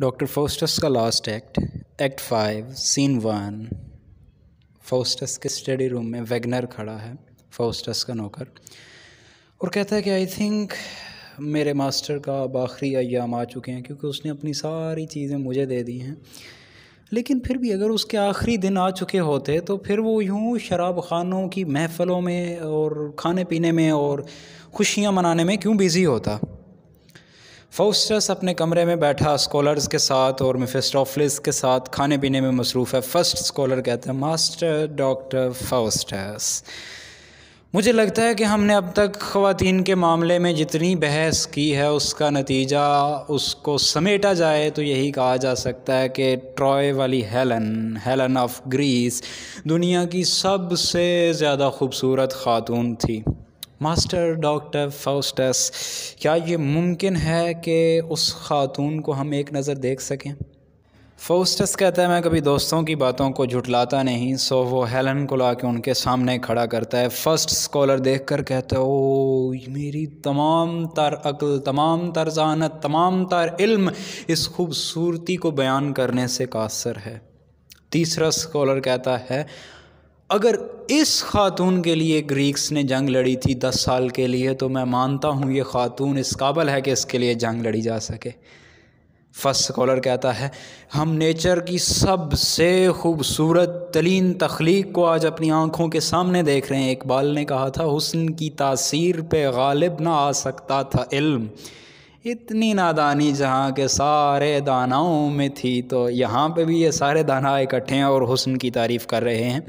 Doctor Faustus का last act act five scene one Faustus के study room में Wagner खड़ा है फोस्टस का नौकर और कहता है कि आई थिंक मेरे मास्टर का अब आखिरी अयाम आ चुके हैं क्योंकि उसने अपनी सारी चीज़ें मुझे दे दी हैं लेकिन फिर भी अगर उसके आखिरी दिन आ चुके होते तो फिर वो यूँ शराब खानों की महफ़लों में और खाने पीने में और खुशियाँ मनाने में क्यों बिज़ी होता फोस्टस अपने कमरे में बैठा स्कॉलर्स के साथ और मिफिस्टोफलिस के साथ खाने पीने में मसरूफ़ है फ़र्स्ट स्कॉलर कहते हैं मास्टर डॉक्टर फोस्टस मुझे लगता है कि हमने अब तक ख़वान के मामले में जितनी बहस की है उसका नतीजा उसको समेटा जाए तो यही कहा जा सकता है कि ट्रॉय वाली हेलन हेलन ऑफ ग्रीस दुनिया की सबसे ज़्यादा खूबसूरत खातून थी मास्टर डॉक्टर फाउस्टस क्या ये मुमकिन है कि उस खातून को हम एक नज़र देख सकें फोस्टस कहता है मैं कभी दोस्तों की बातों को झुटलाता नहीं सो वो हेलन को ला के उनके सामने खड़ा करता है फ़र्स्ट स्कॉलर देख कर कहता है ओ मेरी तमाम तर अक्ल तमाम तर जानत तमाम तर इल्म इस खूबसूरती को बयान करने से कासर है तीसरा स्कॉलर कहता है अगर इस खातून के लिए ग्रीक्स ने जंग लड़ी थी दस साल के लिए तो मैं मानता हूँ ये खातून इस काबल है कि इसके लिए जंग लड़ी जा सके फर्स्ट स्कॉलर कहता है हम नेचर की सबसे खूबसूरत तरीन तख्लीक को आज अपनी आँखों के सामने देख रहे हैं इकबाल ने कहा था हुसन की तासीर पे गालिब ना आ सकता था इल्म इतनी नादानी जहाँ के सारे दानाओं में थी तो यहाँ पे भी ये सारे दाना इकट्ठे हैं और हुसन की तारीफ़ कर रहे हैं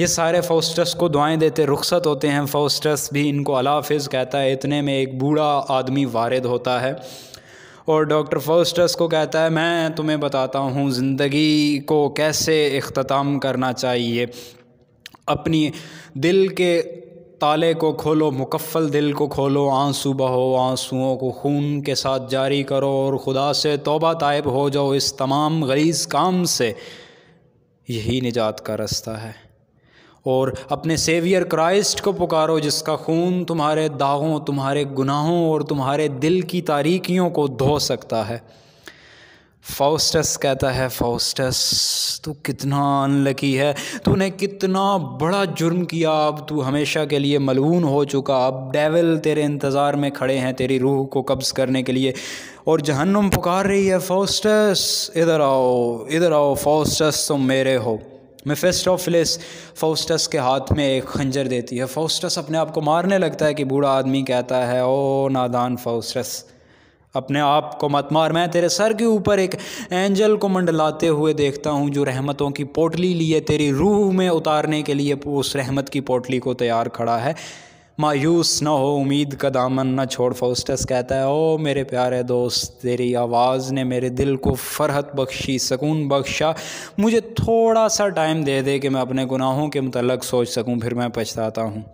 ये सारे फाउस्टस को दुआएं देते रुखसत होते हैं फाउस्टस भी इनको अलाफिज़ कहता है इतने में एक बूढ़ा आदमी वारद होता है और डॉक्टर फाउस्टस को कहता है मैं तुम्हें बताता हूँ ज़िंदगी को कैसे अख्ताम करना चाहिए अपनी दिल के ताले को खोलो मुकफ़ल दिल को खोलो आंसू बहो आंसुओं को खून के साथ जारी करो और ख़ुदा से तोबा तायब हो जाओ इस तमाम गरीज़ काम से यही निजात का रास्ता है और अपने सेवियर क्राइस्ट को पुकारो जिसका खून तुम्हारे दागों तुम्हारे गुनाहों और तुम्हारे दिल की तारीकियों को धो सकता है फाउस्टस कहता है फाउस्टस तू कितना अनलकी है तूने कितना बड़ा जुर्म किया अब तू हमेशा के लिए मलून हो चुका अब डेविल तेरे इंतज़ार में खड़े हैं तेरी रूह को कब्ज़ करने के लिए और जहन्नुम पुकार रही है फाउस्टस इधर आओ इधर आओ फाउस्टस तुम मेरे हो मेफेस्टोफिलिस फोस्टस के हाथ में एक खंजर देती है फोस्टस अपने आप को मारने लगता है कि बूढ़ा आदमी कहता है ओ नादान फोस्टस अपने आप को मत मार मैं तेरे सर के ऊपर एक एंजल को मंडलाते हुए देखता हूँ जो रहमतों की पोटली लिए तेरी रूह में उतारने के लिए उस रहमत की पोटली को तैयार खड़ा है मायूस ना हो उम्मीद का दामन ना छोड़ फोस्टस कहता है ओ मेरे प्यारे दोस्त तेरी आवाज़ ने मेरे दिल को फ़रहत बख्शी सकून बख्शा मुझे थोड़ा सा टाइम दे दे कि मैं अपने गुनाहों के मतलब सोच सकूँ फिर मैं पछताता हूँ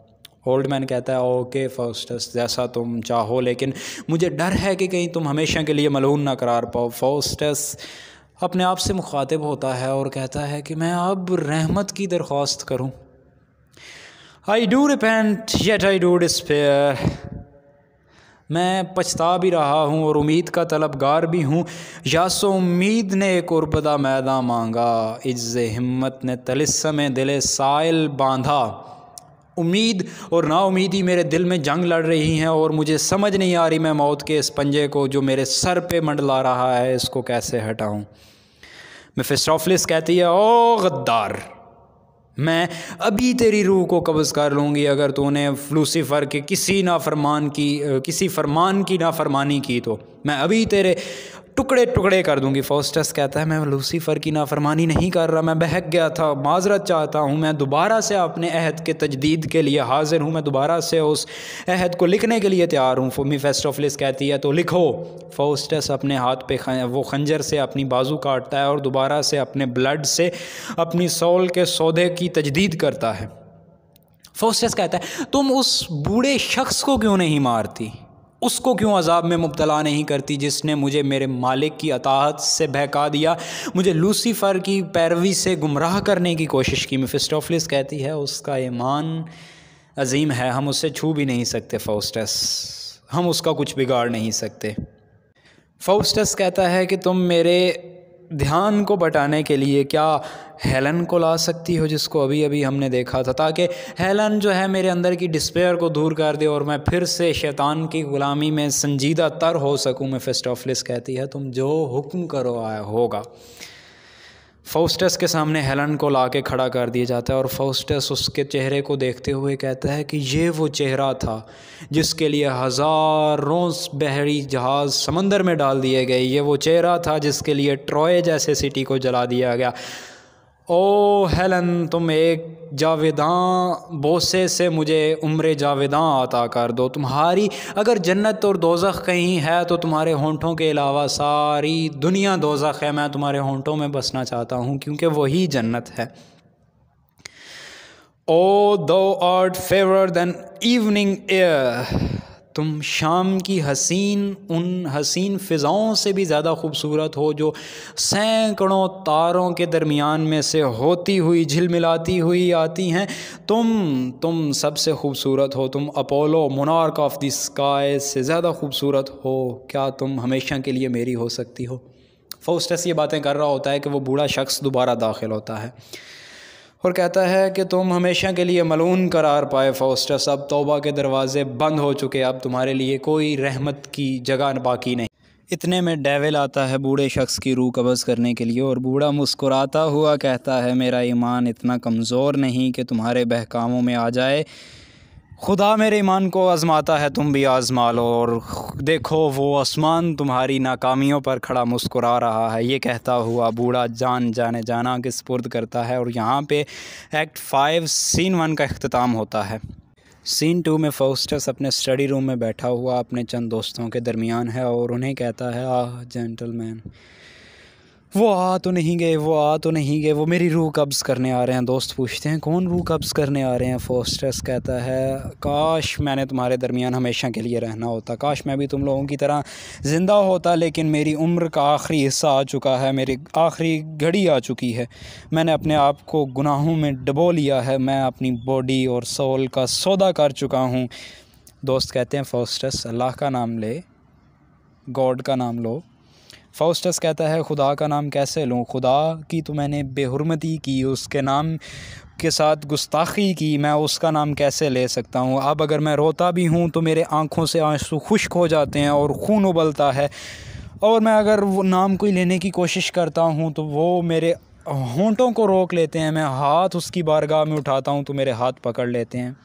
ओल्ड मैन कहता है ओके फोस्टस जैसा तुम चाहो लेकिन मुझे डर है कि कहीं तुम हमेशा के लिए मलून ना करार पाओ फोस्टस अपने आप से मुखातिब होता है और कहता है कि मैं अब रहमत की दरख्वास्त करूँ आई do repent, yet I do despair. मैं पछता भी रहा हूँ और उम्मीद का तलबगार भी हूँ यासो उम्मीद ने एक उर्बदा मैदा मांगा इज्ज हिम्मत ने तलिस्म दिल साइल बांधा उम्मीद और उम्मीदी मेरे दिल में जंग लड़ रही हैं और मुझे समझ नहीं आ रही मैं मौत के इस पंजे को जो मेरे सर पे मंडला रहा है इसको कैसे हटाऊँ मैं फिस्टॉफलिस कहती है ओ गद्दार मैं अभी तेरी रूह को कब्ज़ कर लूँगी अगर तूने लूसीफ़र के किसी नाफरमान की किसी फरमान की नाफरमानी की तो मैं अभी तेरे टुकड़े टुकड़े कर दूंगी फोस्टस कहता है मैं लूसीफर की नाफरमानी नहीं कर रहा मैं बहक गया था माजरत चाहता हूँ मैं दोबारा से अपने अहद के तजदीद के लिए हाजिर हूँ मैं दोबारा से उस अहद को लिखने के लिए तैयार हूँ फोमी फेस्टोफलिस कहती है तो लिखो फोस्टस अपने हाथ पे वो खंजर से अपनी बाजू काटता है और दोबारा से अपने ब्लड से अपनी सोल के सौदे की तजदीद करता है फोस्टस कहता है तुम उस बूढ़े शख्स को क्यों नहीं मारती उसको क्यों अजाब में मुबतला नहीं करती जिसने मुझे मेरे मालिक की अताहत से बहका दिया मुझे लूसीफ़र की पैरवी से गुमराह करने की कोशिश की मिफिस्टोफलिस कहती है उसका ईमान अजीम है हम उससे छू भी नहीं सकते फोस्टस हम उसका कुछ बिगाड़ नहीं सकते फोस्टस कहता है कि तुम मेरे ध्यान को बटाने के लिए क्या हेलन को ला सकती हो जिसको अभी अभी हमने देखा था ताकि हेलन जो है मेरे अंदर की डिस्पेयर को दूर कर दे और मैं फिर से शैतान की ग़ुलामी में संजीदा तर हो सकूँ मैं फेस्टोफलिस कहती है तुम जो हुक्म करो आया होगा फोस्टस के सामने हेलन को ला के खड़ा कर दिया जाता है और फोस्टस उसके चेहरे को देखते हुए कहता है कि ये वो चेहरा था जिसके लिए हज़ारों बहरी जहाज़ समंदर में डाल दिए गए ये वो चेहरा था जिसके लिए ट्रॉय जैसे सिटी को जला दिया गया ओ हेलन तुम एक जावेदां बोसे से मुझे उम्र जावेदां अता कर दो तुम्हारी अगर जन्नत और दोजख कहीं है तो तुम्हारे होंठों के अलावा सारी दुनिया दोजख है मैं तुम्हारे होंठों में बसना चाहता हूँ क्योंकि वही जन्नत है O thou art fairer than evening air तुम शाम की हसीन उन हसीन फ़िज़ाओं से भी ज़्यादा खूबसूरत हो जो सैकड़ों तारों के दरमियान में से होती हुई झिलमिलाती हुई आती हैं तुम तुम सबसे खूबसूरत हो तुम Apollo monarch of the sky से ज़्यादा खूबसूरत हो क्या तुम हमेशा के लिए मेरी हो सकती हो फोस्टस ये बातें कर रहा होता है कि वो बूढ़ा शख्स दोबारा दाखिल होता है और कहता है कि तुम हमेशा के लिए मलून करार पाए फोस्टस अब तोबा के दरवाज़े बंद हो चुके अब तुम्हारे लिए कोई रहमत की जगह बाकी नहीं इतने में डेविल आता है बूढ़े शख्स की रूह कबज़ करने के लिए और बूढ़ा मुस्कुराता हुआ कहता है मेरा ईमान इतना कमज़ोर नहीं कि तुम्हारे बहकामों में आ जाए खुदा मेरे ईमान को आज़माता है तुम भी आज़मा लो और देखो वो आसमान तुम्हारी नाकामियों पर खड़ा मुस्कुरा रहा है ये कहता हुआ बूढ़ा जान जाने जाना के सपुर्द करता है और यहाँ पे एक्ट फाइव सीन वन का अख्ताम होता है सीन टू में फोस्टस अपने स्टडी रूम में बैठा हुआ अपने चंद दोस्तों के दरमियान है और उन्हें कहता है आह जेंटलमैन वो आ तो नहीं गए वो आ तो नहीं गए वो मेरी रूह कब्ज़ करने आ रहे हैं दोस्त पूछते हैं कौन रूह कब्ज़ करने आ रहे हैं फोस्टस कहता है काश मैंने तुम्हारे दरमियान हमेशा के लिए रहना होता काश मैं भी तुम लोगों की तरह ज़िंदा होता लेकिन मेरी उम्र का आखिरी हिस्सा आ चुका है मेरी आखिरी घड़ी आ चुकी है मैंने अपने आप को गुनाहों में डबो लिया है मैं अपनी बॉडी और सोल का सौदा कर चुका हूँ दोस्त कहते हैं फोस्टस अल्लाह का नाम ले गॉड का नाम लो फाउस्टस कहता है खुदा का नाम कैसे लूँ खुदा की तो मैंने बेहरमती की उसके नाम के साथ गुस्ताखी की मैं उसका नाम कैसे ले सकता हूँ अब अगर मैं रोता भी हूँ तो मेरे आँखों से आंसू खुश्क हो जाते हैं और खून उबलता है और मैं अगर वो नाम कोई लेने की कोशिश करता हूँ तो वो मेरे होंटों को रोक लेते हैं मैं हाथ उसकी बारगाह में उठाता हूँ तो मेरे हाथ पकड़ लेते हैं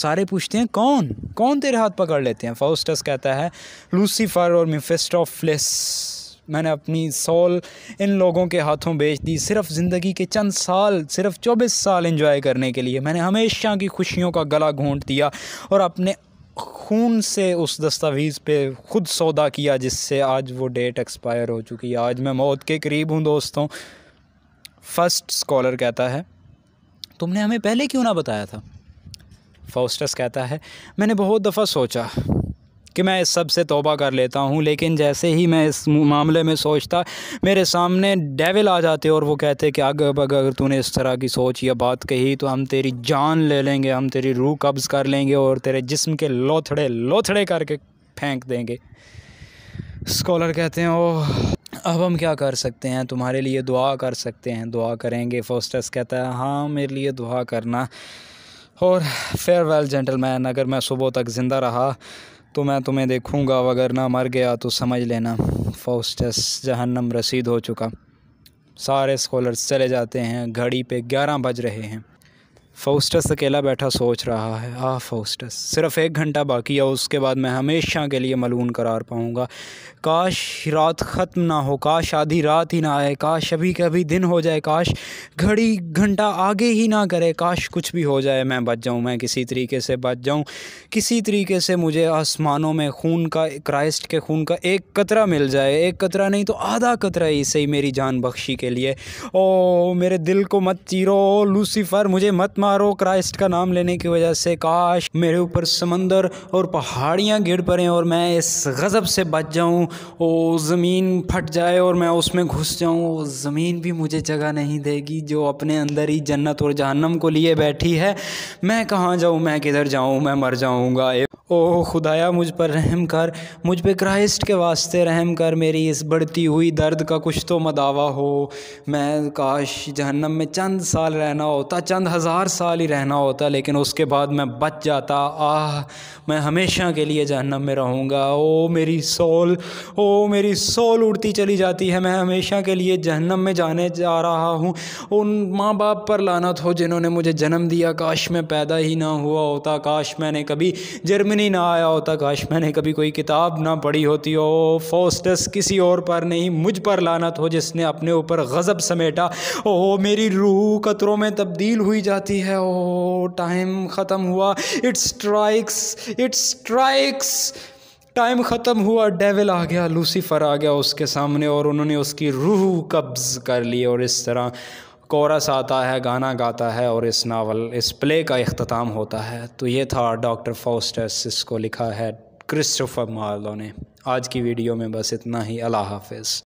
सारे पूछते हैं कौन कौन तेरे हाथ पकड़ लेते हैं फाउस्टस कहता है लूसीफर और मिफेस्ट ऑफ मैंने अपनी सोल इन लोगों के हाथों बेच दी सिर्फ ज़िंदगी के चंद साल सिर्फ चौबीस साल इन्जॉय करने के लिए मैंने हमेशा की खुशियों का गला घोंट दिया और अपने खून से उस दस्तावेज़ पे ख़ुद सौदा किया जिससे आज वो डेट एक्सपायर हो चुकी है आज मैं मौत के करीब हूँ दोस्तों फर्स्ट स्कॉलर कहता है तुमने हमें पहले क्यों ना बताया था फोस्टस कहता है मैंने बहुत दफ़ा सोचा कि मैं इस सब से तोबा कर लेता हूँ लेकिन जैसे ही मैं इस मामले में सोचता मेरे सामने डेविल आ जाते और वो कहते कि अगर अगर तूने इस तरह की सोच या बात कही तो हम तेरी जान ले लेंगे हम तेरी रूह कब्ज़ कर लेंगे और तेरे जिस्म के लोथड़े लोथड़े करके फेंक देंगे स्कॉलर कहते हैं ओह अब हम क्या कर सकते हैं तुम्हारे लिए दुआ कर सकते हैं दुआ करेंगे फोस्टस कहता है हाँ मेरे लिए दुआ करना और फेयरवेल जेंटलमैन अगर मैं सुबह तक ज़िंदा रहा तो मैं तुम्हें देखूंगा ना मर गया तो समझ लेना फोस्टस जहन्नम रसीद हो चुका सारे स्कॉलर्स चले जाते हैं घड़ी पे ग्यारह बज रहे हैं फाउस्टस अकेला बैठा सोच रहा है आ फाउस्टस सिर्फ एक घंटा बाकी है उसके बाद मैं हमेशा के लिए मलून करार पाऊँगा काश रात ख़त्म ना हो काश आधी रात ही ना आए काश अभी कभी दिन हो जाए काश घड़ी घंटा आगे ही ना करे काश कुछ भी हो जाए मैं बच जाऊँ मैं किसी तरीके से बच जाऊँ किसी तरीके से मुझे आसमानों में खून का क्राइस्ट के खून का एक कतरा मिल जाए एक कतरा नहीं तो आधा कतरा ही सही मेरी जान बख्शी के लिए ओ मेरे दिल को मत चीरो लूसीफर मुझे मत मार मारो क्राइस्ट का नाम लेने की वजह से काश मेरे ऊपर समंदर और पहाड़ियाँ गिर पड़े और मैं इस गज़ब से बच जाऊँ ओ ज़मीन फट जाए और मैं उसमें घुस जाऊँ ज़मीन भी मुझे जगह नहीं देगी जो अपने अंदर ही जन्नत और जहन्नम को लिए बैठी है मैं कहाँ जाऊँ मैं किधर जाऊँ मैं मर जाऊँगा ओ खुदाया मुझ पर रहम कर मुझ पे क्राइस्ट के वास्ते रहम कर मेरी इस बढ़ती हुई दर्द का कुछ तो मदावा हो मैं काश जहन्नम में चंद साल रहना होता चंद हज़ार साल ही रहना होता लेकिन उसके बाद मैं बच जाता आह मैं हमेशा के लिए जहन्नम में रहूँगा ओ मेरी सोल ओ मेरी सोल उड़ती चली जाती है मैं हमेशा के लिए जहन्नम में जाने जा रहा हूँ उन माँ बाप पर लानत हो जिन्होंने मुझे जन्म दिया काश मैं पैदा ही ना हुआ होता काश मैंने कभी जर्मनी नहीं ना आया होता काश मैंने कभी कोई किताब ना पढ़ी होती हो फोस्टस किसी और पर नहीं मुझ पर लानत हो जिसने अपने ऊपर गज़ब समेटा ओ मेरी रूह कतरों में तब्दील हुई जाती है ओ टाइम ख़त्म हुआ it's strikes it's strikes time ख़त्म हुआ डेविल आ गया लूसीफर आ गया उसके सामने और उन्होंने उसकी रूह कब्ज़ कर ली और इस तरह कोरस आता है गाना गाता है और इस नावल इस प्ले का अख्ताम होता है तो ये था डॉक्टर फोस्टस इसको लिखा है क्रिस्टोफर मार्लो ने आज की वीडियो में बस इतना ही अल्लाह हाफिज़